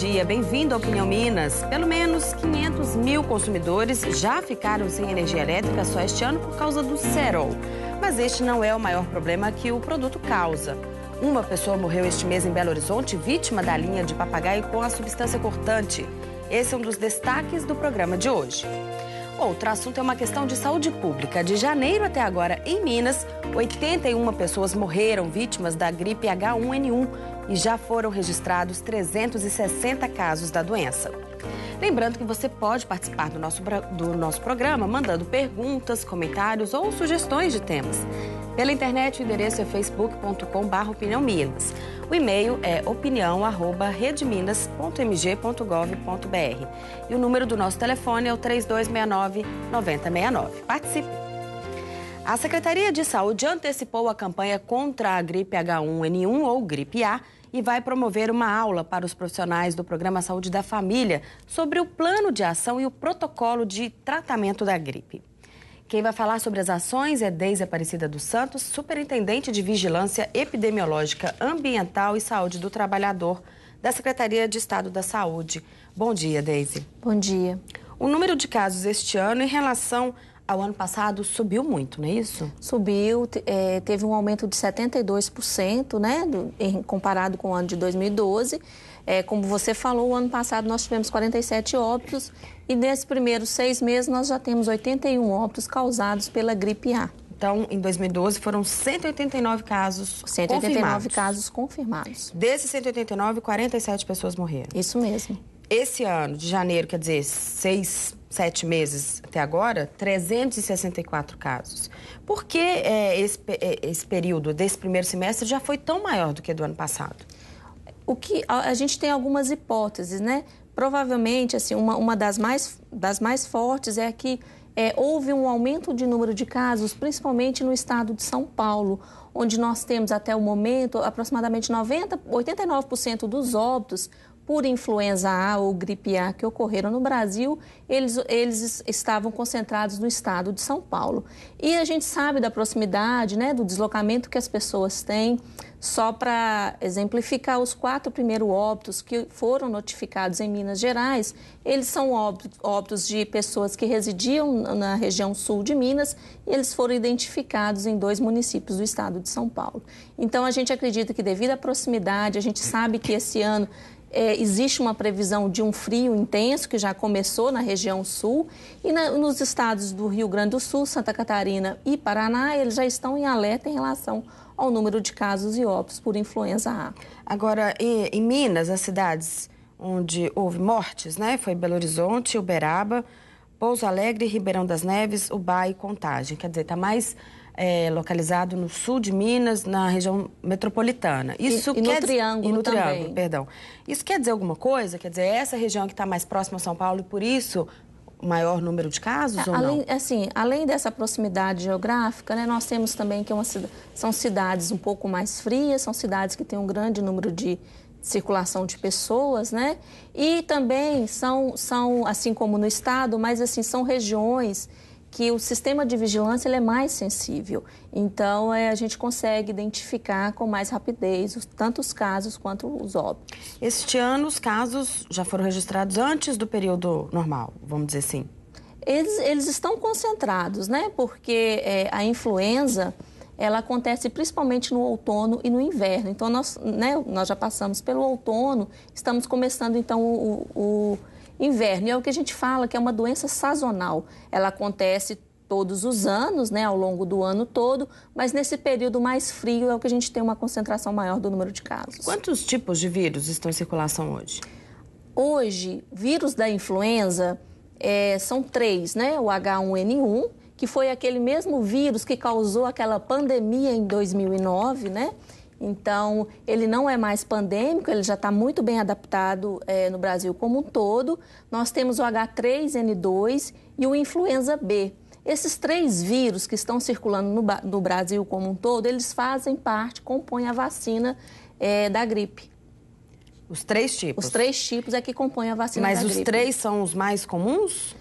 dia, bem-vindo à Opinião Minas. Pelo menos 500 mil consumidores já ficaram sem energia elétrica só este ano por causa do cerol. Mas este não é o maior problema que o produto causa. Uma pessoa morreu este mês em Belo Horizonte, vítima da linha de papagaio com a substância cortante. Esse é um dos destaques do programa de hoje. Outro assunto é uma questão de saúde pública. De janeiro até agora, em Minas, 81 pessoas morreram vítimas da gripe H1N1, e já foram registrados 360 casos da doença. Lembrando que você pode participar do nosso, do nosso programa mandando perguntas, comentários ou sugestões de temas. Pela internet, o endereço é facebook.com.br opiniãominas. O e-mail é opinião.redminas.mg.gov.br. E o número do nosso telefone é o 3269-9069. Participe! A Secretaria de Saúde antecipou a campanha contra a gripe H1N1 ou gripe A e vai promover uma aula para os profissionais do programa Saúde da Família sobre o plano de ação e o protocolo de tratamento da gripe. Quem vai falar sobre as ações é Deise Aparecida dos Santos, Superintendente de Vigilância Epidemiológica Ambiental e Saúde do Trabalhador da Secretaria de Estado da Saúde. Bom dia, Deise. Bom dia. O número de casos este ano em relação ao ano passado subiu muito, não é isso? Subiu, é, teve um aumento de 72%, né, do, em, comparado com o ano de 2012. É, como você falou, o ano passado nós tivemos 47 óbitos e nesses primeiros seis meses nós já temos 81 óbitos causados pela gripe A. Então, em 2012 foram 189 casos 189 confirmados. casos confirmados. Desses 189, 47 pessoas morreram. Isso mesmo esse ano, de janeiro, quer dizer, seis, sete meses até agora, 364 casos. Por que é, esse, é, esse período desse primeiro semestre já foi tão maior do que do ano passado? O que a, a gente tem algumas hipóteses, né? Provavelmente, assim, uma, uma das, mais, das mais fortes é que é, houve um aumento de número de casos, principalmente no estado de São Paulo, onde nós temos até o momento aproximadamente 90, 89% dos óbitos por influenza A ou gripe A que ocorreram no Brasil, eles, eles estavam concentrados no estado de São Paulo. E a gente sabe da proximidade, né, do deslocamento que as pessoas têm. Só para exemplificar, os quatro primeiros óbitos que foram notificados em Minas Gerais, eles são óbitos de pessoas que residiam na região sul de Minas e eles foram identificados em dois municípios do estado de São Paulo. Então, a gente acredita que devido à proximidade, a gente sabe que esse ano é, existe uma previsão de um frio intenso que já começou na região sul e na, nos estados do Rio Grande do Sul, Santa Catarina e Paraná, eles já estão em alerta em relação ao número de casos e óbitos por influenza A. Agora, em Minas, as cidades onde houve mortes, né? Foi Belo Horizonte, Uberaba, Pouso Alegre, Ribeirão das Neves, Ubá e Contagem. Quer dizer, está mais é, localizado no sul de Minas, na região metropolitana. Isso e, e quer no Triângulo e no também. Triângulo, perdão. Isso quer dizer alguma coisa? Quer dizer, essa região que está mais próxima a São Paulo e por isso maior número de casos é, ou além, não? Assim, além dessa proximidade geográfica, né, nós temos também que é uma, são cidades um pouco mais frias, são cidades que têm um grande número de circulação de pessoas, né? E também são, são assim como no estado, mas assim são regiões que o sistema de vigilância ele é mais sensível. Então, é, a gente consegue identificar com mais rapidez os, tanto os casos quanto os óbitos. Este ano, os casos já foram registrados antes do período normal, vamos dizer assim? Eles, eles estão concentrados, né? Porque é, a influenza ela acontece principalmente no outono e no inverno. Então, nós, né, nós já passamos pelo outono, estamos começando, então, o, o inverno. E é o que a gente fala, que é uma doença sazonal. Ela acontece todos os anos, né, ao longo do ano todo, mas nesse período mais frio é o que a gente tem uma concentração maior do número de casos. Quantos tipos de vírus estão em circulação hoje? Hoje, vírus da influenza é, são três, né? O H1N1, que foi aquele mesmo vírus que causou aquela pandemia em 2009, né? Então, ele não é mais pandêmico, ele já está muito bem adaptado é, no Brasil como um todo. Nós temos o H3N2 e o influenza B. Esses três vírus que estão circulando no, no Brasil como um todo, eles fazem parte, compõem a vacina é, da gripe. Os três tipos? Os três tipos é que compõem a vacina Mas da gripe. Mas os três são os mais comuns?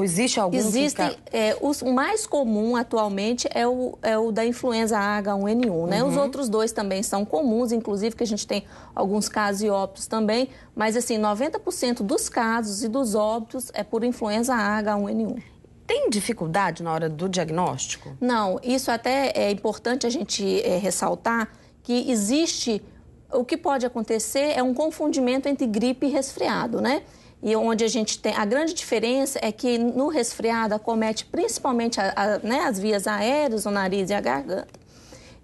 Existe algum? Existem. Que... É, o mais comum atualmente é o, é o da influenza H1N1, né? Uhum. Os outros dois também são comuns, inclusive que a gente tem alguns casos e óbitos também, mas assim, 90% dos casos e dos óbitos é por influenza H1N1. Tem dificuldade na hora do diagnóstico? Não, isso até é importante a gente é, ressaltar que existe. O que pode acontecer é um confundimento entre gripe e resfriado, né? E onde a gente tem. A grande diferença é que no resfriado acomete principalmente a, a, né, as vias aéreas, o nariz e a garganta.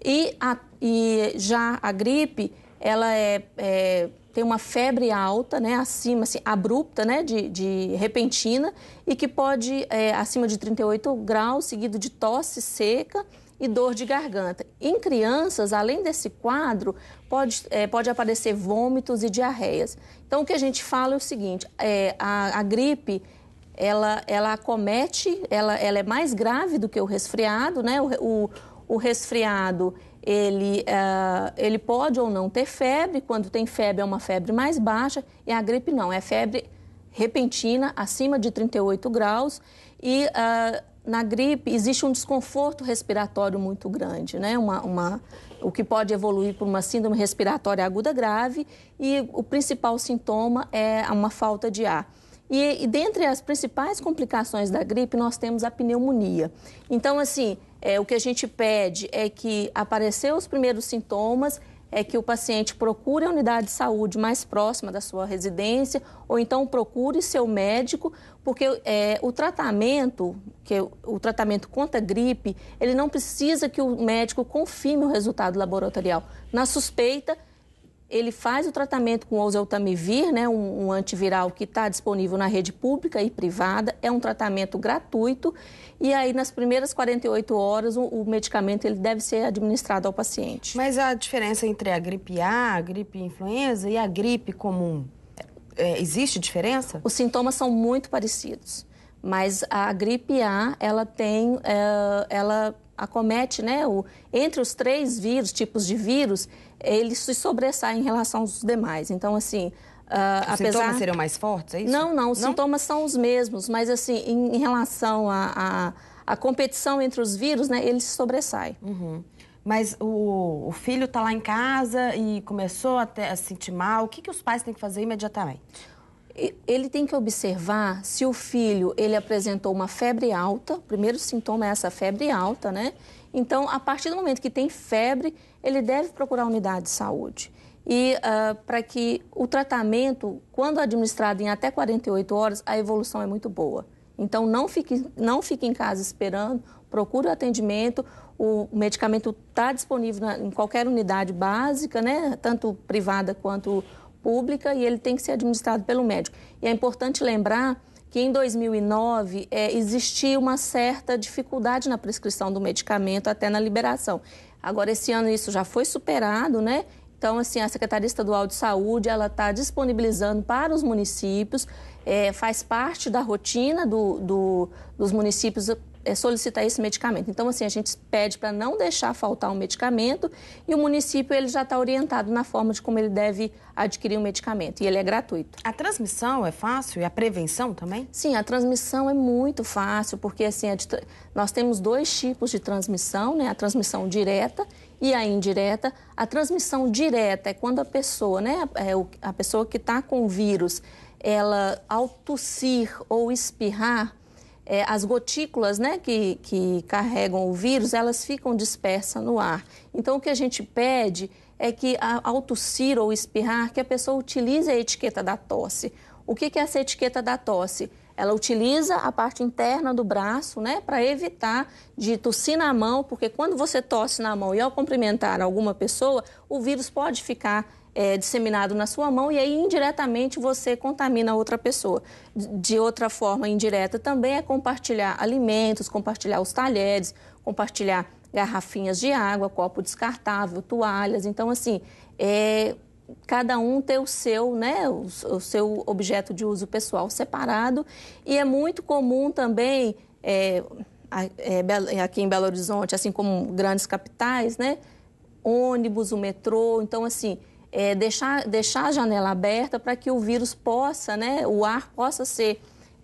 E, a, e já a gripe, ela é, é, tem uma febre alta, né, acima, assim, abrupta, né, de, de repentina, e que pode, é, acima de 38 graus, seguido de tosse seca e dor de garganta. Em crianças, além desse quadro, pode, é, pode aparecer vômitos e diarreias. Então, o que a gente fala é o seguinte: é, a, a gripe ela, ela acomete, ela, ela é mais grave do que o resfriado, né? O, o, o resfriado, ele, uh, ele pode ou não ter febre, quando tem febre é uma febre mais baixa, e a gripe não, é febre repentina, acima de 38 graus, e uh, na gripe existe um desconforto respiratório muito grande, né? Uma, uma, o que pode evoluir por uma síndrome respiratória aguda grave e o principal sintoma é uma falta de ar. E, e dentre as principais complicações da gripe, nós temos a pneumonia. Então, assim, é, o que a gente pede é que aparecer os primeiros sintomas, é que o paciente procure a unidade de saúde mais próxima da sua residência ou então procure seu médico, porque é, o tratamento, que é o tratamento contra gripe, ele não precisa que o médico confirme o resultado laboratorial. Na suspeita, ele faz o tratamento com oseltamivir, né, um, um antiviral que está disponível na rede pública e privada, é um tratamento gratuito e aí nas primeiras 48 horas o, o, medicamento ele deve ser administrado ao paciente. Mas a diferença entre a gripe A, a gripe influenza e a gripe comum, é, existe diferença? Os sintomas são muito parecidos, mas a gripe A ela tem, é, ela acomete, né, o, entre os três vírus, tipos de vírus ele se sobressai em relação aos demais. Então, assim, Uh, os apesar... sintomas seriam mais fortes, é isso? Não, não, os não? sintomas são os mesmos, mas assim, em, em relação à a, a, a, competição entre os vírus, né, ele se sobressai. Uhum. Mas o, o filho está lá em casa e começou a, ter, a se sentir mal, o que, que os pais têm que fazer imediatamente? Ele tem que observar se o filho ele apresentou uma febre alta, o primeiro sintoma é essa febre alta, né? Então, a partir do momento que tem febre, ele deve procurar unidade de saúde. E uh, para que o tratamento, quando administrado em até 48 horas, a evolução é muito boa. Então, não fique, não fique em casa esperando, procure o atendimento. O medicamento está disponível na, em qualquer unidade básica, né? tanto privada quanto pública, e ele tem que ser administrado pelo médico. E é importante lembrar que em 2009 é, existia uma certa dificuldade na prescrição do medicamento, até na liberação. Agora, esse ano isso já foi superado, né? Então, assim, a Secretaria Estadual de Saúde, ela está disponibilizando para os municípios, é, faz parte da rotina do, do, dos municípios é, solicitar esse medicamento. Então, assim, a gente pede para não deixar faltar o um medicamento e o município ele já está orientado na forma de como ele deve adquirir o medicamento e ele é gratuito. A transmissão é fácil e a prevenção também? Sim, a transmissão é muito fácil porque assim é nós temos dois tipos de transmissão, né? A transmissão direta e a indireta. A transmissão direta é quando a pessoa, né, é a pessoa que está com o vírus, ela ao tossir ou espirrar é, as gotículas né, que, que carregam o vírus, elas ficam dispersas no ar. Então, o que a gente pede é que, ao tossir ou espirrar, que a pessoa utilize a etiqueta da tosse. O que, que é essa etiqueta da tosse? Ela utiliza a parte interna do braço, né, para evitar de tossir na mão, porque quando você tosse na mão e ao cumprimentar alguma pessoa, o vírus pode ficar é, disseminado na sua mão e aí indiretamente você contamina outra pessoa. De outra forma indireta também é compartilhar alimentos, compartilhar os talheres, compartilhar garrafinhas de água, copo descartável, toalhas. Então, assim, é, cada um ter o seu, né, o, o seu objeto de uso pessoal separado. E é muito comum também, é, é, aqui em Belo Horizonte, assim como grandes capitais, né, ônibus, o metrô. Então, assim, é, deixar, deixar a janela aberta para que o vírus possa, né, o ar possa ser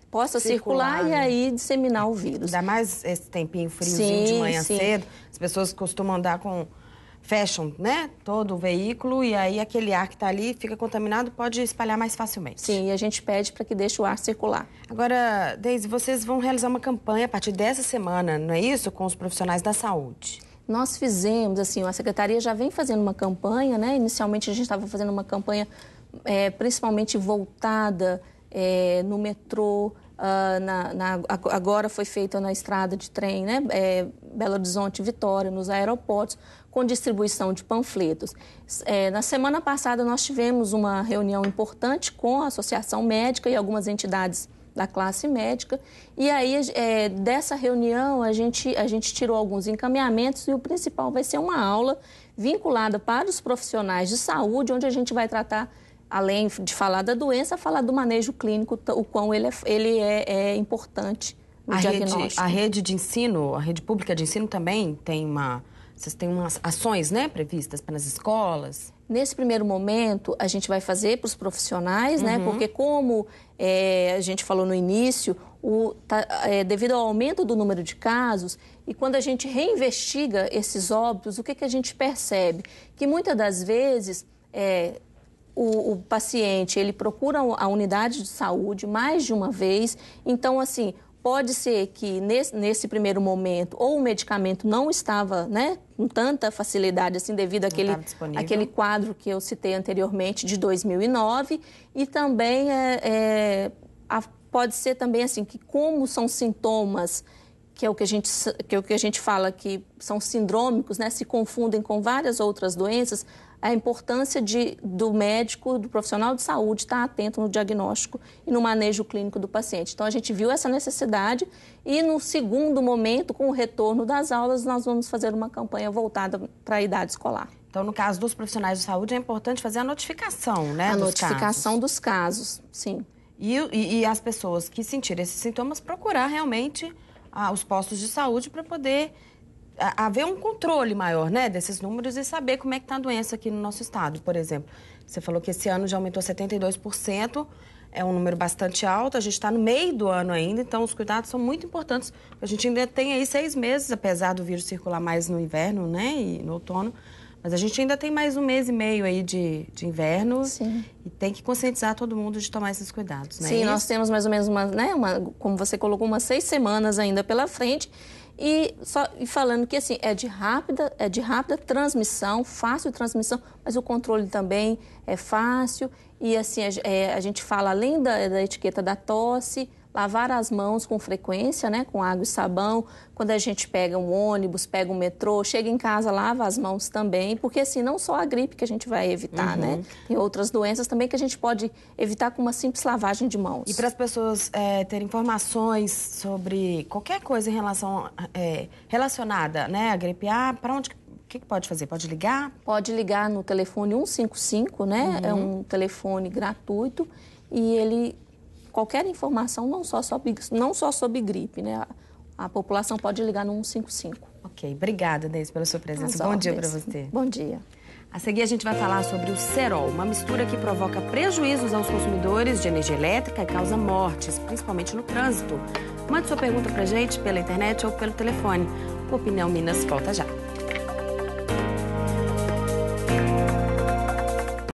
possa circular, circular e né? aí disseminar o vírus. Ainda mais esse tempinho friozinho sim, de manhã sim. cedo, as pessoas costumam andar com fecham, né, todo o veículo e aí aquele ar que está ali fica contaminado, pode espalhar mais facilmente. Sim, e a gente pede para que deixe o ar circular. Agora, Deise, vocês vão realizar uma campanha a partir dessa semana, não é isso? Com os profissionais da saúde nós fizemos, assim, a Secretaria já vem fazendo uma campanha, né? Inicialmente a gente estava fazendo uma campanha é, principalmente voltada é, no metrô, uh, na, na, agora foi feita na estrada de trem, né? É, Belo Horizonte, Vitória, nos aeroportos, com distribuição de panfletos. É, na semana passada nós tivemos uma reunião importante com a Associação Médica e algumas entidades da classe médica. E aí, é, dessa reunião, a gente, a gente tirou alguns encaminhamentos e o principal vai ser uma aula vinculada para os profissionais de saúde, onde a gente vai tratar, além de falar da doença, falar do manejo clínico, o quão ele é, ele é, é importante no a diagnóstico. Rede, a rede de ensino, a rede pública de ensino também tem uma. Vocês têm umas ações né, previstas para as escolas? Nesse primeiro momento, a gente vai fazer para os profissionais, né? uhum. né? Porque como é, a gente falou no início, o, tá, é, devido ao aumento do número de casos, e quando a gente reinvestiga esses óbitos, o que, que a gente percebe? Que muitas das vezes é, o, o paciente ele procura a unidade de saúde mais de uma vez, então assim Pode ser que nesse, nesse primeiro momento ou o medicamento não estava né, com tanta facilidade assim devido àquele, àquele quadro que eu citei anteriormente de 2009 e também é, é a, pode ser também assim que como são sintomas que é o que a gente, que é o que a gente fala que são sindrômicos, né, se confundem com várias outras doenças, a importância de, do médico, do profissional de saúde estar atento no diagnóstico e no manejo clínico do paciente. Então, a gente viu essa necessidade e, no segundo momento, com o retorno das aulas, nós vamos fazer uma campanha voltada para a idade escolar. Então, no caso dos profissionais de saúde, é importante fazer a notificação, né? A dos notificação casos. dos casos, sim. E, e, e as pessoas que sentirem esses sintomas procurar realmente aos postos de saúde para poder haver um controle maior né, desses números e saber como é que está a doença aqui no nosso estado, por exemplo. Você falou que esse ano já aumentou 72%, é um número bastante alto, a gente está no meio do ano ainda, então os cuidados são muito importantes. A gente ainda tem aí seis meses, apesar do vírus circular mais no inverno né, e no outono, mas a gente ainda tem mais um mês e meio aí de, de inverno. Sim. E tem que conscientizar todo mundo de tomar esses cuidados, né? Sim, nós temos mais ou menos uma, né, uma, como você colocou, umas seis semanas ainda pela frente. E, só, e falando que assim, é de rápida, é de rápida transmissão, fácil transmissão, mas o controle também é fácil. E assim, a, é, a gente fala além da, da etiqueta da tosse, lavar as mãos com frequência, né, com água e sabão. Quando a gente pega um ônibus, pega um metrô, chega em casa, lava as mãos também, porque assim, não só a gripe que a gente vai evitar, né? uhum. né? Tem outras doenças também que a gente pode evitar com uma simples lavagem de mãos. E para as pessoas é, terem informações sobre qualquer coisa em relação é, relacionada, né, a gripe A, para onde o que, que, pode fazer? Pode ligar? Pode ligar no telefone 155, né? É uhum. É um telefone gratuito e ele qualquer informação, não só sobre, não só sobre gripe, né? A, população pode ligar no 155. Ok, obrigada, Deise, pela sua presença. Bom dia para você. Bom dia. A seguir a gente vai falar sobre o cerol, uma mistura que provoca prejuízos aos consumidores de energia elétrica e causa mortes, principalmente no trânsito. Mande sua pergunta a gente pela internet ou pelo telefone. O Opinião Minas volta já.